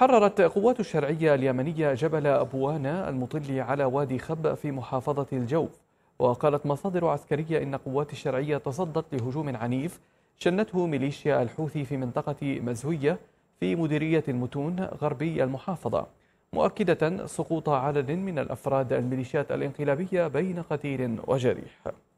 حررت قوات الشرعية اليمنية جبل أبوانا المطل على وادي خب في محافظة الجوف وقالت مصادر عسكرية إن قوات الشرعية تصدت لهجوم عنيف شنته ميليشيا الحوثي في منطقة مزوية في مديرية المتون غربي المحافظة مؤكدة سقوط عدد من الأفراد الميليشيات الانقلابية بين قتيل وجريح